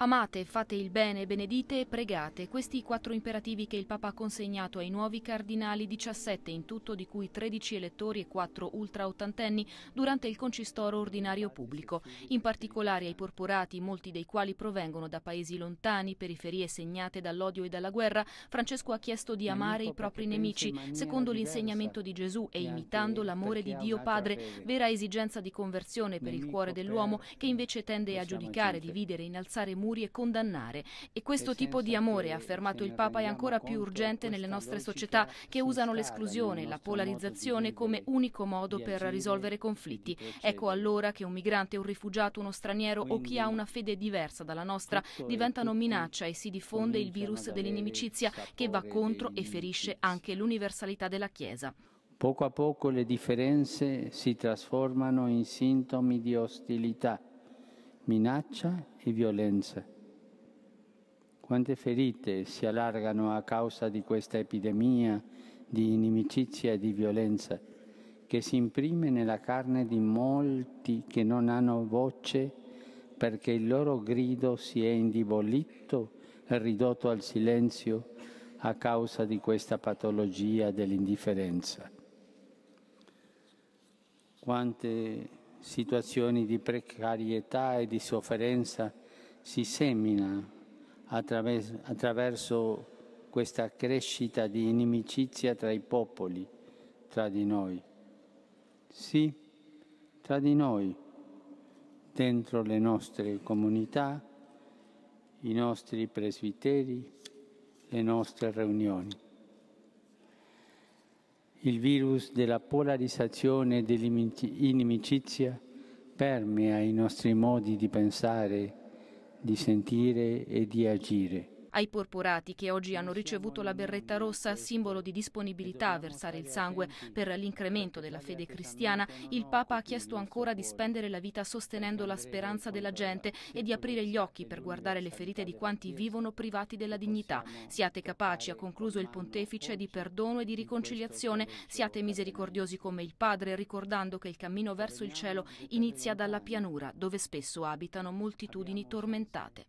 Amate, fate il bene, benedite e pregate, questi i quattro imperativi che il Papa ha consegnato ai nuovi cardinali 17 in tutto, di cui 13 elettori e 4 ultraottantenni, durante il concistoro ordinario pubblico. In particolare ai porporati, molti dei quali provengono da paesi lontani, periferie segnate dall'odio e dalla guerra, Francesco ha chiesto di amare i propri nemici, secondo l'insegnamento di Gesù e imitando l'amore di Dio Padre, vera esigenza di conversione per il cuore dell'uomo che invece tende a giudicare, dividere, innalzare muri muri e condannare. E questo tipo di amore, ha affermato il Papa, è ancora più urgente nelle nostre società che usano l'esclusione, la polarizzazione come unico modo per risolvere conflitti. Ecco allora che un migrante, un rifugiato, uno straniero o chi ha una fede diversa dalla nostra diventano minaccia e si diffonde il virus dell'inimicizia che va contro e ferisce anche l'universalità della Chiesa. Poco a poco le differenze si trasformano in sintomi di ostilità minaccia e violenza. Quante ferite si allargano a causa di questa epidemia di inimicizia e di violenza che si imprime nella carne di molti che non hanno voce perché il loro grido si è indibolito e ridotto al silenzio a causa di questa patologia dell'indifferenza. Quante situazioni di precarietà e di sofferenza si semina attraverso, attraverso questa crescita di inimicizia tra i popoli, tra di noi. Sì, tra di noi, dentro le nostre comunità, i nostri presbiteri, le nostre riunioni. Il virus della polarizzazione e dell'inimicizia permea i nostri modi di pensare, di sentire e di agire ai porporati che oggi hanno ricevuto la berretta rossa, simbolo di disponibilità a versare il sangue per l'incremento della fede cristiana, il Papa ha chiesto ancora di spendere la vita sostenendo la speranza della gente e di aprire gli occhi per guardare le ferite di quanti vivono privati della dignità. Siate capaci, ha concluso il pontefice, di perdono e di riconciliazione, siate misericordiosi come il Padre, ricordando che il cammino verso il cielo inizia dalla pianura, dove spesso abitano moltitudini tormentate.